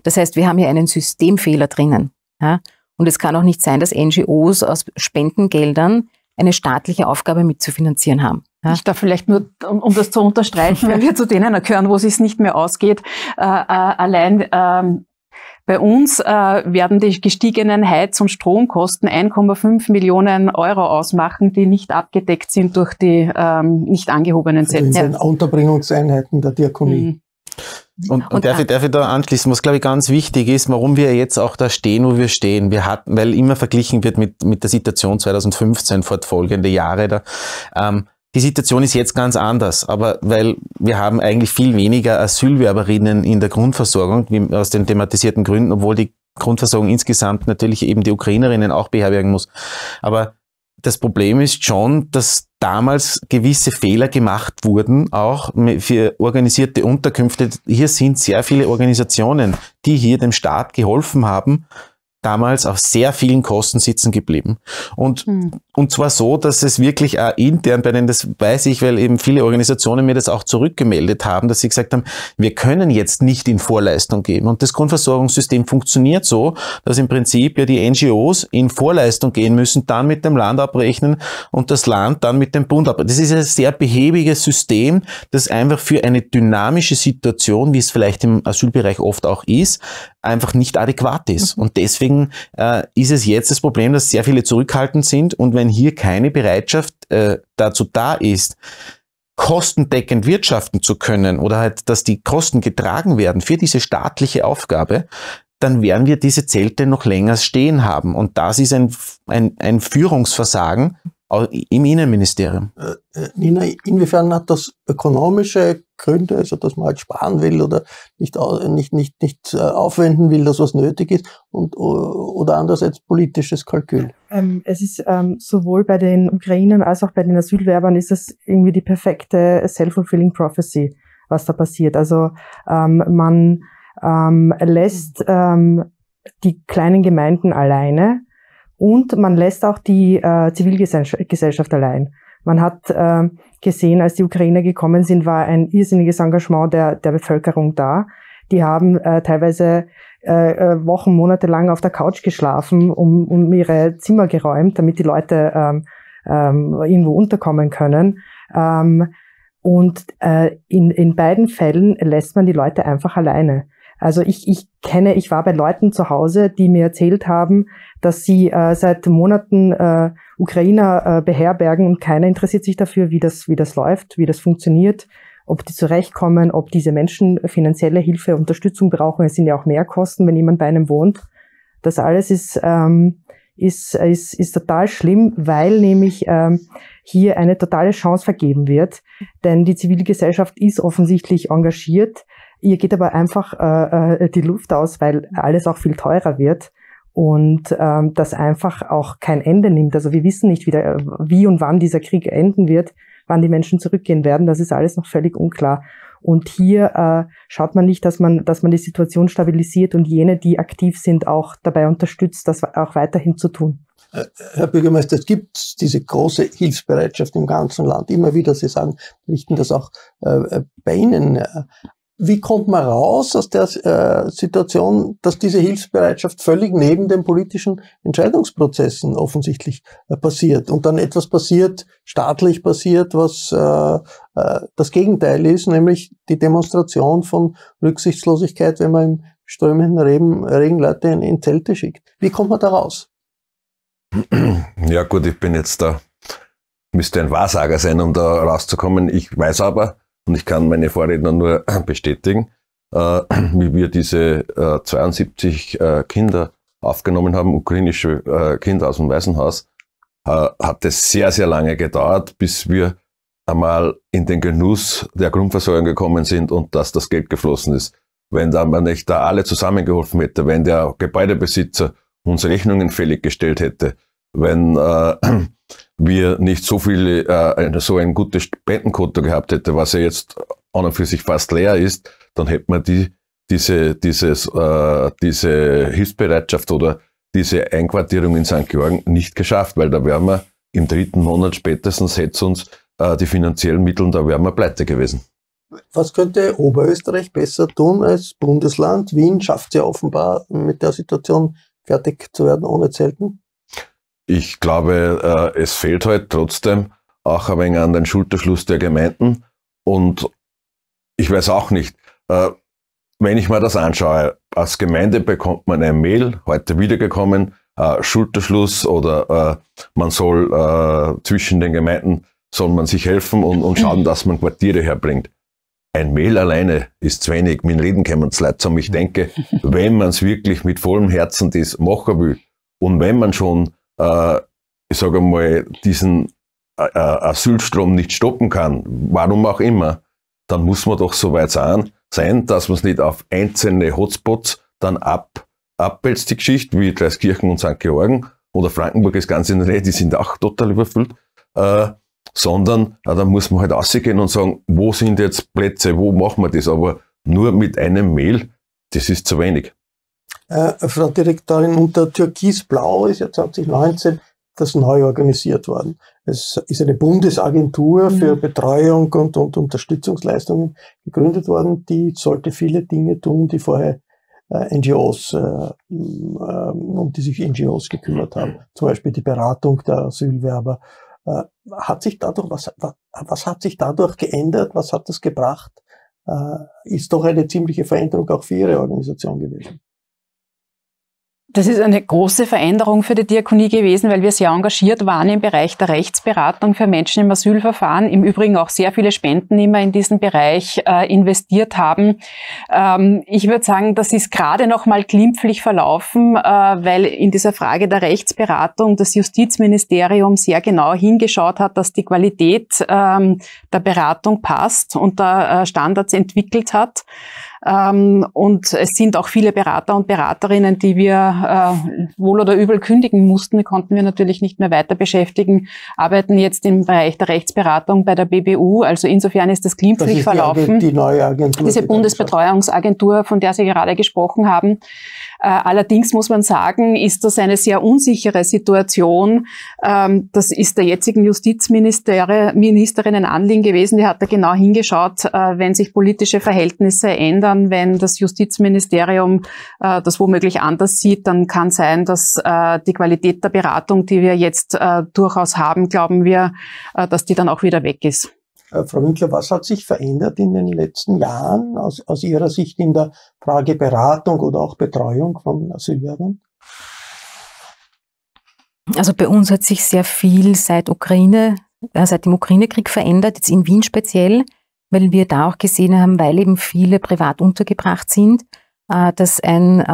Speaker 5: Das heißt, wir haben hier einen Systemfehler drinnen. Ja? Und es kann auch nicht sein, dass NGOs aus Spendengeldern eine staatliche Aufgabe mitzufinanzieren haben. Ja? Ich darf vielleicht nur,
Speaker 4: um, um das zu unterstreichen, [LAUGHS] weil wir zu denen gehören, wo es sich nicht mehr ausgeht, äh, äh, allein ähm, bei uns äh, werden die gestiegenen Heiz- und Stromkosten 1,5 Millionen Euro ausmachen, die nicht abgedeckt sind durch die ähm, nicht angehobenen Zelten. Unterbringungseinheiten der Diakonie. Mhm.
Speaker 6: Und, und, und darf, ich, darf ich da anschließen, was glaube ich ganz wichtig ist, warum wir jetzt auch da stehen, wo wir stehen. Wir hatten, weil immer verglichen wird mit, mit der Situation 2015, fortfolgende Jahre da. Ähm, die Situation ist jetzt ganz anders, aber weil wir haben eigentlich viel weniger Asylwerberinnen in der Grundversorgung, wie aus den thematisierten Gründen, obwohl die Grundversorgung insgesamt natürlich eben die Ukrainerinnen auch beherbergen muss. Aber das Problem ist schon, dass damals gewisse Fehler gemacht wurden, auch für organisierte Unterkünfte. Hier sind sehr viele Organisationen, die hier dem Staat geholfen haben, damals auf sehr vielen Kosten sitzen geblieben. Und, mhm. und zwar so, dass es wirklich auch intern bei denen, das weiß ich, weil eben viele Organisationen mir das auch zurückgemeldet haben, dass sie gesagt haben, wir können jetzt nicht in Vorleistung geben. Und das Grundversorgungssystem funktioniert so, dass im Prinzip ja die NGOs in Vorleistung gehen müssen, dann mit dem Land abrechnen und das Land dann mit dem Bund abrechnen. Das ist ein sehr behäbiges System, das einfach für eine dynamische Situation, wie es vielleicht im Asylbereich oft auch ist, einfach nicht adäquat ist. Mhm. Und deswegen äh, ist es jetzt das Problem, dass sehr viele zurückhaltend sind. Und wenn hier keine Bereitschaft äh, dazu da ist, kostendeckend wirtschaften zu können oder halt, dass die Kosten getragen werden für diese staatliche Aufgabe, dann werden wir diese Zelte noch länger stehen haben. Und das ist ein, ein, ein Führungsversagen mhm. im Innenministerium. Äh,
Speaker 1: äh, Nina, inwiefern hat das ökonomische Gründe, also dass man halt sparen will oder nicht, nicht, nicht, nicht äh, aufwenden will, das was nötig ist, und, oder andererseits politisches Kalkül.
Speaker 3: Ähm, es ist ähm, sowohl bei den Ukrainern als auch bei den Asylwerbern ist es irgendwie die perfekte self-fulfilling prophecy, was da passiert. Also ähm, man ähm, lässt ähm, die kleinen Gemeinden alleine und man lässt auch die äh, Zivilgesellschaft allein. Man hat äh, gesehen, als die Ukrainer gekommen sind, war ein irrsinniges Engagement der, der Bevölkerung da. Die haben äh, teilweise äh, äh, Wochen, Monate lang auf der Couch geschlafen um, um ihre Zimmer geräumt, damit die Leute ähm, ähm, irgendwo unterkommen können. Ähm, und äh, in, in beiden Fällen lässt man die Leute einfach alleine. Also ich, ich kenne, ich war bei Leuten zu Hause, die mir erzählt haben, dass sie äh, seit Monaten äh, Ukrainer äh, beherbergen und keiner interessiert sich dafür, wie das, wie das läuft, wie das funktioniert, ob die zurechtkommen, ob diese Menschen finanzielle Hilfe, Unterstützung brauchen. Es sind ja auch mehr Kosten, wenn jemand bei einem wohnt. Das alles ist, ähm, ist, ist, ist total schlimm, weil nämlich ähm, hier eine totale Chance vergeben wird. Denn die Zivilgesellschaft ist offensichtlich engagiert Ihr geht aber einfach äh, äh, die Luft aus, weil alles auch viel teurer wird und ähm, das einfach auch kein Ende nimmt. Also wir wissen nicht, wie, der, wie und wann dieser Krieg enden wird, wann die Menschen zurückgehen werden. Das ist alles noch völlig unklar. Und hier äh, schaut man nicht, dass man, dass man die Situation stabilisiert und jene, die aktiv sind, auch dabei unterstützt, das auch weiterhin zu tun.
Speaker 1: Äh, Herr Bürgermeister, es gibt diese große Hilfsbereitschaft im ganzen Land. Immer wieder, Sie sagen, richten das auch äh, äh bei Ihnen äh, wie kommt man raus aus der äh, Situation, dass diese Hilfsbereitschaft völlig neben den politischen Entscheidungsprozessen offensichtlich äh, passiert und dann etwas passiert, staatlich passiert, was äh, äh das Gegenteil ist, nämlich die Demonstration von Rücksichtslosigkeit, wenn man im strömenden Regen, Regen Leute in, in Zelte schickt. Wie kommt man da raus?
Speaker 2: Ja gut, ich bin jetzt da, müsste ein Wahrsager sein, um da rauszukommen. Ich weiß aber, und ich kann meine Vorredner nur [CLEARS THROAT] bestätigen, äh, [CLEARS THROAT] wie wir diese äh, 72 äh, Kinder aufgenommen haben, ukrainische äh, Kinder aus dem Waisenhaus, äh, hat es sehr, sehr lange gedauert, bis wir einmal in den Genuss der Grundversorgung gekommen sind und dass das Geld geflossen ist. Wenn da man nicht da alle zusammengeholfen hätte, wenn der Gebäudebesitzer uns Rechnungen fällig gestellt hätte, wenn äh, [CLEARS THROAT] wir nicht so viele, äh, so ein gutes Spendenkonto gehabt hätte, was ja jetzt an und für sich fast leer ist, dann hätte man die, diese, dieses, äh, diese Hilfsbereitschaft oder diese Einquartierung in St. Georgen nicht geschafft, weil da wären wir im dritten Monat spätestens hätte uns äh, die finanziellen Mittel und da wären wir pleite gewesen.
Speaker 1: Was könnte Oberösterreich besser tun als Bundesland? Wien schafft es ja offenbar, mit der Situation fertig zu werden, ohne Zelten
Speaker 2: ich glaube, äh, es fehlt halt trotzdem auch ein wenig an den Schulterschluss der Gemeinden. Und ich weiß auch nicht, äh, wenn ich mir das anschaue, als Gemeinde bekommt man ein Mail, heute wiedergekommen, äh, Schulterschluss oder man soll zwischen den Gemeinden, soll man sich helfen und, und schauen, mhm. dass man Quartiere herbringt. Ein Mail alleine ist zu wenig, mein Leben kommen zu leid. Ich denke, [LAUGHS] wenn man es wirklich mit vollem Herzen das machen will und wenn man schon äh, ich sage einmal, diesen äh, äh, Asylstrom nicht stoppen kann, warum auch immer, dann muss man doch so weit sein, dass man es nicht auf einzelne Hotspots dann ab, abwälzt, die Geschichte, wie Dreiskirchen und St. Georgen oder Frankenburg, ist ganz in der Nähe, die sind auch total überfüllt, äh, sondern äh, dann muss man halt rausgehen und sagen, wo sind jetzt Plätze, wo machen wir das, aber nur mit einem Mail, das ist zu wenig
Speaker 1: äh, Frau Direktorin, unter Türkisblau ist ja 2019 das neu organisiert worden. Es ist eine Bundesagentur mhm. für Betreuung und, und Unterstützungsleistungen gegründet worden, die sollte viele Dinge tun, die vorher äh, NGOs, äh, ähm, um die sich NGOs gekümmert haben. Mhm. Zum Beispiel die Beratung der Asylwerber. Äh, hat sich dadurch, was, was, was, hat sich dadurch geändert? Was hat das gebracht? Äh, ist doch eine ziemliche Veränderung auch für Ihre Organisation gewesen.
Speaker 4: Das ist eine große Veränderung für die Diakonie gewesen, weil wir sehr engagiert waren im Bereich der Rechtsberatung für Menschen im Asylverfahren, im Übrigen auch sehr viele Spenden immer in diesen Bereich äh, investiert haben. Ähm, ich würde sagen, das ist gerade noch mal glimpflich verlaufen, äh, weil in dieser Frage der Rechtsberatung das Justizministerium sehr genau hingeschaut hat, dass die Qualität ähm, der Beratung passt und da äh, Standards entwickelt hat. Ähm, und es sind auch viele Berater und Beraterinnen, die wir äh, wohl oder übel kündigen mussten. konnten wir natürlich nicht mehr weiter beschäftigen, arbeiten jetzt im Bereich der Rechtsberatung bei der BBU. Also insofern ist das glimpflich verlaufen. Die, die neue Agentur. Diese die Bundesbetreuungsagentur, von der Sie gerade gesprochen haben. Äh, allerdings muss man sagen, ist das eine sehr unsichere Situation. Ähm, das ist der jetzigen Justizministerin ein Anliegen gewesen. Die hat da genau hingeschaut, äh, wenn sich politische Verhältnisse ändern, wenn das Justizministerium äh, das womöglich anders sieht, dann kann sein, dass die Qualität der Beratung, die wir jetzt durchaus haben, glauben wir, dass die dann auch wieder weg ist.
Speaker 1: Äh, Frau Winkler, was hat sich verändert in den letzten Jahren aus, aus Ihrer Sicht in der Frage Beratung oder auch Betreuung von Asylwerbern? Also bei
Speaker 5: uns hat sich sehr viel seit Ukraine, äh, seit dem Ukraine-Krieg verändert, jetzt in Wien speziell, weil wir da auch gesehen haben, weil eben viele privat untergebracht sind, äh, dass ein äh,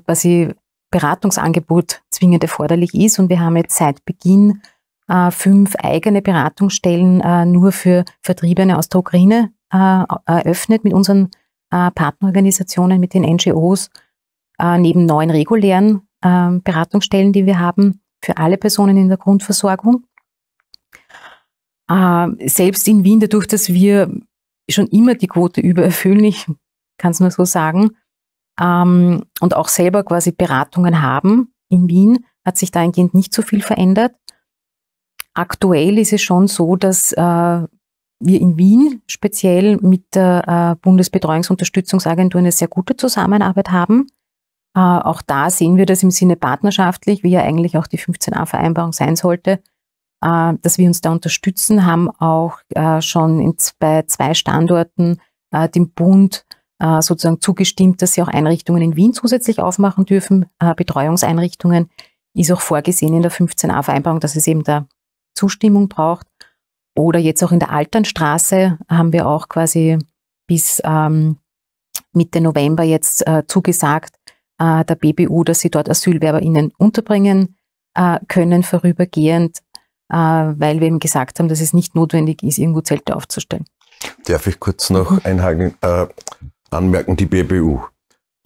Speaker 5: quasi Beratungsangebot zwingend erforderlich ist. Und wir haben jetzt seit Beginn äh, fünf eigene Beratungsstellen äh, nur für Vertriebene aus der Ukraine äh, eröffnet mit unseren Partnerorganisationen, mit den NGOs, neben neun regulären Beratungsstellen, die wir haben für alle Personen in der Grundversorgung. Selbst in Wien, dadurch, dass wir schon immer die Quote [LAUGHS] übererfüllen, ich kann es nur so sagen, ähm, und auch selber quasi Beratungen haben in Wien, hat sich dahingehend nicht so viel verändert. Aktuell ist es schon so, dass äh, wir in Wien speziell mit der äh, Bundesbetreuungsunterstützungsagentur eine sehr gute Zusammenarbeit haben. Äh, auch da sehen wir das im Sinne partnerschaftlich, wie ja eigentlich auch die 15a-Vereinbarung sein sollte, äh, dass wir uns da unterstützen, haben auch äh, schon in, bei zwei Standorten äh, dem Bund äh, sozusagen zugestimmt, dass sie auch Einrichtungen in Wien zusätzlich aufmachen dürfen. Betreuungseinrichtungen ist auch vorgesehen in der 15a-Vereinbarung, dass es eben da Zustimmung braucht. Oder jetzt auch in der Alternstraße haben wir auch quasi bis ähm, Mitte November jetzt äh, zugesagt äh, der BBU, dass sie dort AsylwerberInnen unterbringen äh, können, vorübergehend, äh, weil wir eben gesagt haben, dass es nicht notwendig ist, irgendwo Zelte aufzustellen.
Speaker 2: Darf ich kurz noch mhm. einhaken, äh, anmerken, die BBU.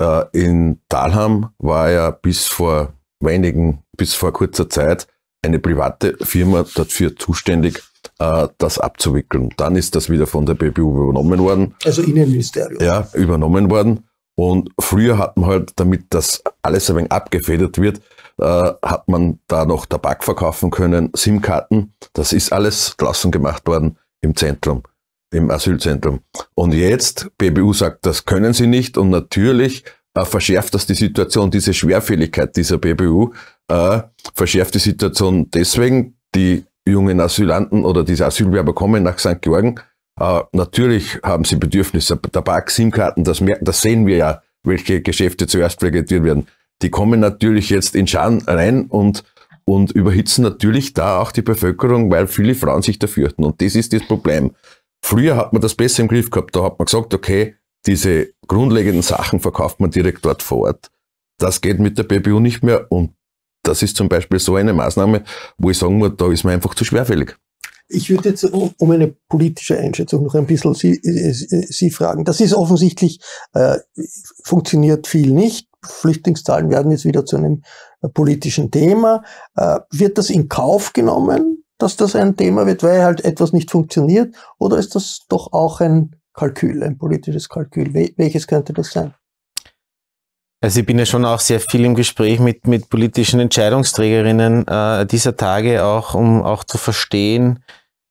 Speaker 2: Äh, in Dahlham war ja bis vor wenigen, bis vor kurzer Zeit eine private Firma dafür zuständig, äh, das abzuwickeln. Dann ist das wieder von der BBU übernommen worden. Also Innenministerium. Ja, übernommen worden. Und früher hat man halt, damit das alles ein wenig abgefedert wird, äh, hat man da noch Tabak verkaufen können, SIM-Karten. Das ist alles draußen gemacht worden im Zentrum, im Asylzentrum. Und jetzt, BBU sagt, das können sie nicht. Und natürlich äh, verschärft das die Situation, diese Schwerfälligkeit dieser BBU, äh, verschärft die Situation deswegen, die jungen Asylanten oder diese Asylwerber kommen nach St. Georgen. Äh, natürlich haben sie Bedürfnisse. Tabak-SIM-Karten, das, das, sehen wir ja, welche Geschäfte zuerst frequentiert werden. Die kommen natürlich jetzt in Schaden rein und, und überhitzen natürlich da auch die Bevölkerung, weil viele Frauen sich da fürchten. Und das ist das Problem. Früher hat man das besser im Griff gehabt. Da hat man gesagt, okay, diese grundlegenden Sachen verkauft man direkt dort vor Ort. Das geht mit der BBU nicht mehr und das ist zum Beispiel so eine Maßnahme, wo ich sagen muss, da ist man einfach zu schwerfällig.
Speaker 1: Ich würde jetzt um eine politische Einschätzung noch ein bisschen Sie, äh, Sie fragen. Das ist offensichtlich, äh, funktioniert viel nicht. Flüchtlingszahlen werden jetzt wieder zu einem äh, politischen Thema. Äh, wird das in Kauf genommen, dass das ein Thema wird, weil halt etwas nicht funktioniert? Oder ist das doch auch ein Kalkül, ein politisches Kalkül. Welches könnte das sein?
Speaker 6: Also ich bin ja schon auch sehr viel im Gespräch mit, mit politischen Entscheidungsträgerinnen äh, dieser Tage, auch um auch zu verstehen,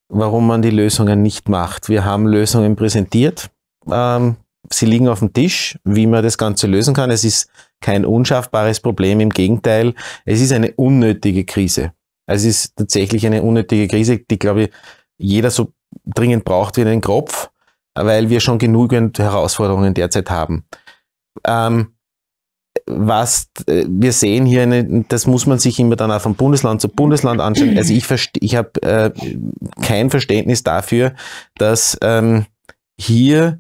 Speaker 6: warum man die Lösungen nicht macht. Wir haben Lösungen präsentiert. Ähm, sie liegen auf dem Tisch, wie man das Ganze lösen kann. Es ist kein unschaffbares Problem, im Gegenteil, es ist eine unnötige Krise. es ist tatsächlich eine unnötige Krise, die, glaube ich, jeder so dringend braucht wie einen Kropf weil wir schon genügend Herausforderungen derzeit haben. Ähm, was äh, wir sehen hier, eine, das muss man sich immer dann auch von Bundesland zu Bundesland anschauen. Also ich, ich habe äh, kein Verständnis dafür, dass ähm, hier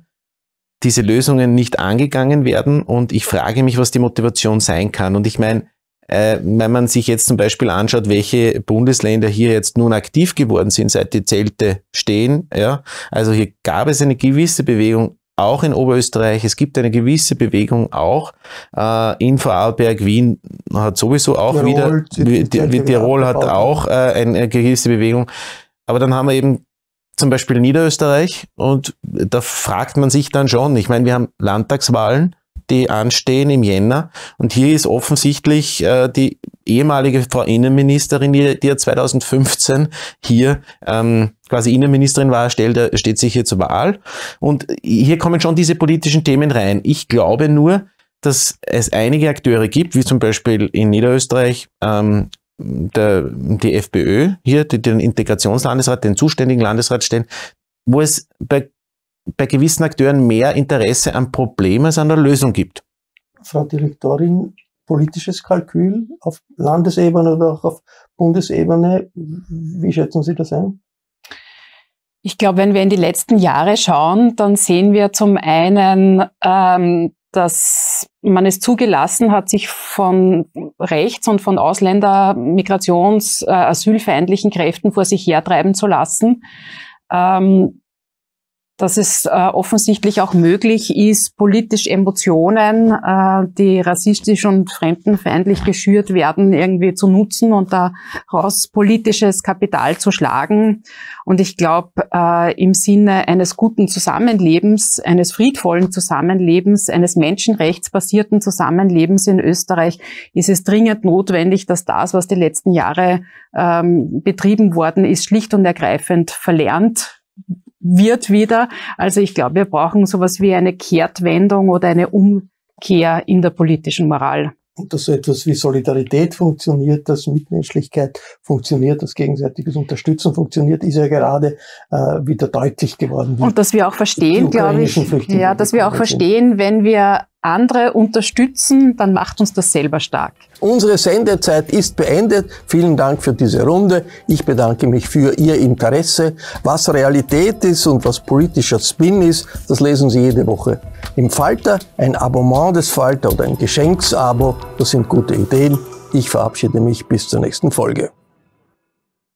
Speaker 6: diese Lösungen nicht angegangen werden und ich frage mich, was die Motivation sein kann. Und ich meine, äh, wenn man sich jetzt zum Beispiel anschaut, welche Bundesländer hier jetzt nun aktiv geworden sind, seit die Zelte stehen, ja, also hier gab es eine gewisse Bewegung auch in Oberösterreich. Es gibt eine gewisse Bewegung auch äh, in Vorarlberg. Wien hat sowieso auch Tirol, wieder, Tirol, Tirol hat auch äh, eine gewisse Bewegung. Aber dann haben wir eben zum Beispiel Niederösterreich und da fragt man sich dann schon, ich meine, wir haben Landtagswahlen die anstehen im Jänner. Und hier ist offensichtlich äh, die ehemalige Frau Innenministerin, die, die ja 2015 hier ähm, quasi Innenministerin war, stellt, äh, steht sich hier zur Wahl. Und hier kommen schon diese politischen Themen rein. Ich glaube nur, dass es einige Akteure gibt, wie zum Beispiel in Niederösterreich ähm, der, die FPÖ, hier die, den Integrationslandesrat, den zuständigen Landesrat stellen, wo es bei bei gewissen Akteuren mehr Interesse am Problem als an der Lösung gibt.
Speaker 1: Frau Direktorin, politisches Kalkül auf Landesebene oder auch auf Bundesebene, wie schätzen Sie das ein?
Speaker 4: Ich glaube, wenn wir in die letzten Jahre schauen, dann sehen wir zum einen, ähm, dass man es zugelassen hat, sich von rechts und von Ausländer-, Migrations-, äh, asylfeindlichen Kräften vor sich hertreiben zu lassen. Ähm, dass es äh, offensichtlich auch möglich ist, politisch Emotionen, äh, die rassistisch und fremdenfeindlich geschürt werden, irgendwie zu nutzen und daraus politisches Kapital zu schlagen. Und ich glaube, äh, im Sinne eines guten Zusammenlebens, eines friedvollen Zusammenlebens, eines menschenrechtsbasierten Zusammenlebens in Österreich ist es dringend notwendig, dass das, was die letzten Jahre ähm, betrieben worden ist, schlicht und ergreifend verlernt wird wieder. Also ich glaube, wir brauchen sowas wie eine Kehrtwendung oder eine Umkehr in der politischen Moral.
Speaker 1: Und dass so etwas wie Solidarität funktioniert, dass Mitmenschlichkeit funktioniert, dass gegenseitiges Unterstützen funktioniert, ist ja gerade äh, wieder deutlich geworden.
Speaker 4: Und dass wir auch verstehen,
Speaker 1: glaube ich, ja, dass wir auch verstehen,
Speaker 4: wenn wir andere unterstützen, dann macht uns das selber stark.
Speaker 1: Unsere Sendezeit ist beendet. Vielen Dank für diese Runde. Ich bedanke mich für Ihr Interesse. Was Realität ist und was politischer Spin ist, das lesen Sie jede Woche. Im Falter ein Abonnement des Falter oder ein Geschenksabo, das sind gute Ideen. Ich verabschiede mich bis zur nächsten Folge.